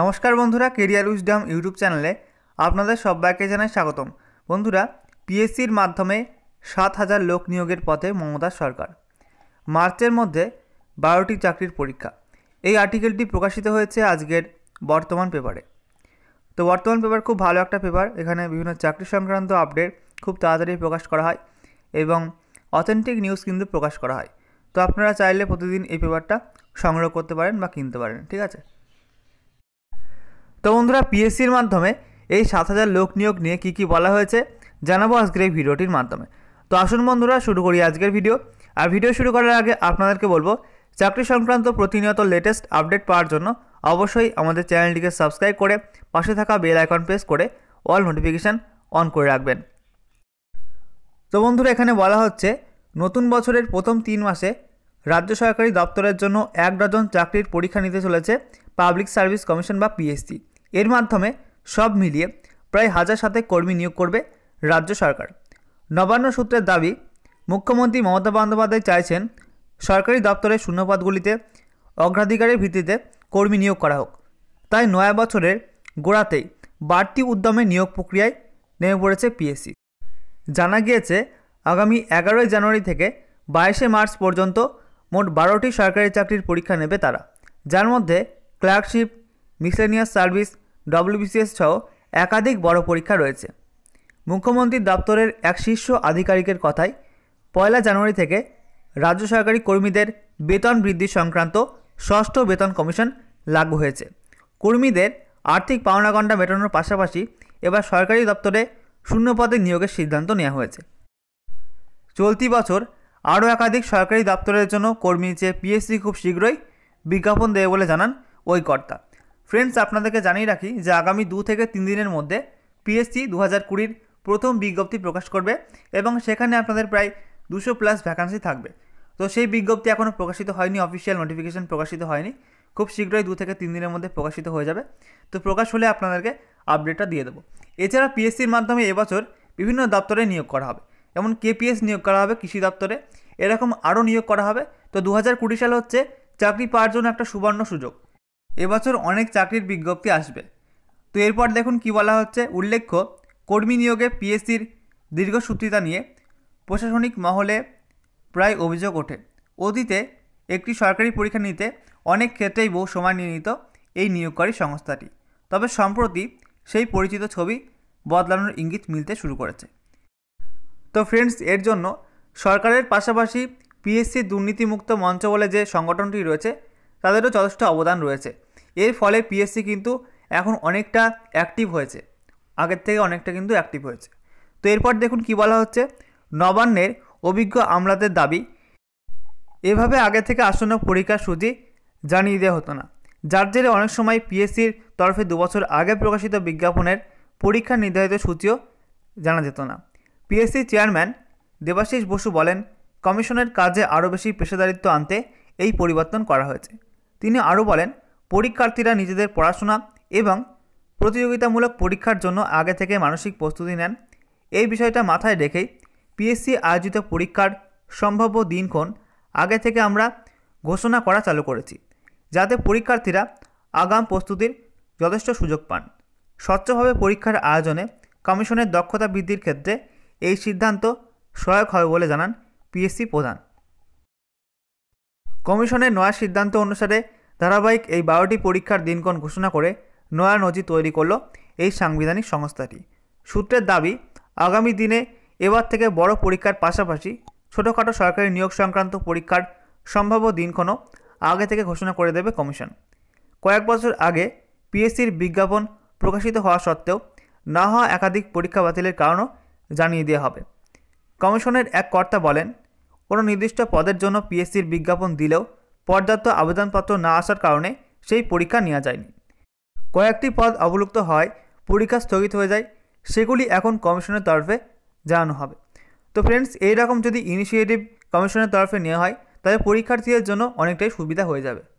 নমস্কার বন্ধুরা career wisdom YouTube চ্যানেলে আপনাদের সবাইকে জানাই স্বাগতম বন্ধুরা পিএসসির মাধ্যমে সাত হাজার লোক নিয়োগের পথে মমতা সরকার মার্চের মধ্যে বারোটি চাকরির পরীক্ষা এই আর্টিকেলটি প্রকাশিত হয়েছে আজকের বর্তমান পেপারে তো বর্তমান পেপার খুব ভালো একটা পেপার এখানে বিভিন্ন চাকরি সংক্রান্ত আপডেট খুব তাড়াতাড়ি প্রকাশ করা হয় এবং অথেন্টিক নিউজ কিন্তু প্রকাশ করা হয় তো আপনারা চাইলে প্রতিদিন এই পেপারটা সংগ্রহ করতে পারেন বা কিনতে পারেন ঠিক আছে তো বন্ধুরা পিএসসির মাধ্যমে এই সাত হাজার লোক নিয়োগ নিয়ে কী কী বলা হয়েছে জানাবো আজকের এই ভিডিওটির মাধ্যমে তো আসুন বন্ধুরা শুরু করি আজকের ভিডিও আর ভিডিও শুরু করার আগে আপনাদেরকে বলবো চাকরি সংক্রান্ত প্রতিনিয়ত লেটেস্ট আপডেট পাওয়ার জন্য অবশ্যই আমাদের চ্যানেলটিকে সাবস্ক্রাইব করে পাশে থাকা বেল আইকন প্রেস করে অল নোটিফিকেশান অন করে রাখবেন তো বন্ধুরা এখানে বলা হচ্ছে নতুন বছরের প্রথম তিন মাসে রাজ্য সরকারি দপ্তরের জন্য এক ডজন চাকরির পরীক্ষা নিতে চলেছে পাবলিক সার্ভিস কমিশন বা পিএসসি এর মাধ্যমে সব মিলিয়ে প্রায় হাজার সাথে কর্মী নিয়োগ করবে রাজ্য সরকার নবান্ন সূত্রের দাবি মুখ্যমন্ত্রী মমতা বন্দ্যোপাধ্যায় চাইছেন সরকারি দপ্তরের শূন্যপদগুলিতে অগ্রাধিকারের ভিত্তিতে কর্মী নিয়োগ করা হোক তাই নয়া বছরের গোড়াতেই বাড়তি উদ্যমে নিয়োগ প্রক্রিয়ায় নেমে পড়েছে পিএসসি জানা গিয়েছে আগামী এগারোই জানুয়ারি থেকে বাইশে মার্চ পর্যন্ত মোট বারোটি সরকারি চাকরির পরীক্ষা নেবে তারা যার মধ্যে ক্লার্কশিপ মিসলেনিয়াস সার্ভিস ডব্লিউবিসিএস সহ একাধিক বড় পরীক্ষা রয়েছে মুখ্যমন্ত্রীর দপ্তরের এক শীর্ষ আধিকারিকের কথায় পয়লা জানুয়ারি থেকে রাজ্য সরকারি কর্মীদের বেতন বৃদ্ধি সংক্রান্ত ষষ্ঠ বেতন কমিশন লাগু হয়েছে কর্মীদের আর্থিক পাওনা মেটানোর পাশাপাশি এবার সরকারি দপ্তরে শূন্য পদে নিয়োগের সিদ্ধান্ত নেওয়া হয়েছে চলতি বছর আরও একাধিক সরকারি দপ্তরের জন্য কর্মী যে পিএসসি খুব শীঘ্রই বিজ্ঞাপন দেবে বলে জানান ওই কর্তা ফ্রেন্ডস আপনাদেরকে জানিয়ে রাখি যে আগামী দু থেকে তিন দিনের মধ্যে পিএসসি দু হাজার কুড়ির প্রথম বিজ্ঞপ্তি প্রকাশ করবে এবং সেখানে আপনাদের প্রায় দুশো প্লাস ভ্যাকান্সি থাকবে তো সেই বিজ্ঞপ্তি এখনও প্রকাশিত হয়নি অফিসিয়াল নোটিফিকেশান প্রকাশিত হয়নি খুব শীঘ্রই দু থেকে তিন দিনের মধ্যে প্রকাশিত হয়ে যাবে তো প্রকাশ হলে আপনাদেরকে আপডেটটা দিয়ে দেবো এছাড়া পিএসসির মাধ্যমে এবছর বিভিন্ন দপ্তরে নিয়োগ করা হবে যেমন কেপিএস নিয়োগ করা হবে কৃষি দপ্তরে এরকম আরও নিয়োগ করা হবে তো দু হাজার কুড়ি সাল হচ্ছে চাকরি পাওয়ার জন্য একটা সুবর্ণ সুযোগ এবছর অনেক চাকরির বিজ্ঞপ্তি আসবে তো এরপর দেখুন কি বলা হচ্ছে উল্লেখ্য কর্মী নিয়োগে পিএসসির দীর্ঘসূত্রিতা নিয়ে প্রশাসনিক মহলে প্রায় অভিযোগ ওঠে অতীতে একটি সরকারি পরীক্ষা নিতে অনেক ক্ষেত্রেই বহু সময় নিয়ে নিত এই নিয়োগকারী সংস্থাটি তবে সম্প্রতি সেই পরিচিত ছবি বদলানোর ইঙ্গিত মিলতে শুরু করেছে তো ফ্রেন্ডস এর জন্য সরকারের পাশাপাশি পিএসসি দুর্নীতিমুক্ত মঞ্চ বলে যে সংগঠনটি রয়েছে তাদেরও যথেষ্ট অবদান রয়েছে এর ফলে পিএসসি কিন্তু এখন অনেকটা অ্যাক্টিভ হয়েছে আগের থেকে অনেকটা কিন্তু অ্যাক্টিভ হয়েছে তো এরপর দেখুন কি বলা হচ্ছে নবান্নের অভিজ্ঞ আমলাদের দাবি এভাবে আগে থেকে আসন্ন পরীক্ষার সূচি জানিয়ে দেওয়া হতো না যার জেরে অনেক সময় পিএসসির তরফে দুবছর আগে প্রকাশিত বিজ্ঞাপনের পরীক্ষা নির্ধারিত সূচিও জানা যেত না পিএসসি চেয়ারম্যান দেবাশিস বসু বলেন কমিশনের কাজে আরও বেশি পেশাদারিত্ব আনতে এই পরিবর্তন করা হয়েছে তিনি আরও বলেন পরীক্ষার্থীরা নিজেদের পড়াশোনা এবং প্রতিযোগিতামূলক পরীক্ষার জন্য আগে থেকে মানসিক প্রস্তুতি নেন এই বিষয়টা মাথায় রেখেই পিএসসি আয়োজিত পরীক্ষার সম্ভাব্য দিনক্ষণ আগে থেকে আমরা ঘোষণা করা চালু করেছি যাতে পরীক্ষার্থীরা আগাম প্রস্তুতির যথেষ্ট সুযোগ পান স্বচ্ছভাবে পরীক্ষার আয়োজনে কমিশনের দক্ষতা বৃদ্ধির ক্ষেত্রে এই সিদ্ধান্ত সহায়ক হবে বলে জানান পিএসসি প্রধান কমিশনের নয়া সিদ্ধান্ত অনুসারে ধারাবাহিক এই বারোটি পরীক্ষার দিনক্ষণ ঘোষণা করে নয়া নজি তৈরি করলো এই সাংবিধানিক সংস্থাটি সূত্রের দাবি আগামী দিনে এবার থেকে বড় পরীক্ষার পাশাপাশি ছোটোখাটো সরকারি নিয়োগ সংক্রান্ত পরীক্ষার সম্ভাব্য দিনক্ষণও আগে থেকে ঘোষণা করে দেবে কমিশন কয়েক বছর আগে পিএসসির বিজ্ঞাপন প্রকাশিত হওয়া সত্ত্বেও না হওয়া একাধিক পরীক্ষা বাতিলের কারণও জানিয়ে দেওয়া হবে কমিশনের এক কর্তা বলেন কোনো নির্দিষ্ট পদের জন্য পিএসসির বিজ্ঞাপন দিলেও পর্যাপ্ত আবেদনপত্র না আসার কারণে সেই পরীক্ষা নেওয়া যায়নি কয়েকটি পদ অবলুপ্ত হয় পরীক্ষা স্থগিত হয়ে যায় সেগুলি এখন কমিশনের তরফে জানানো হবে তো ফ্রেন্ডস এইরকম যদি ইনিশিয়েটিভ কমিশনের তরফে নেওয়া হয় তাহলে পরীক্ষার্থীদের জন্য অনেকটাই সুবিধা হয়ে যাবে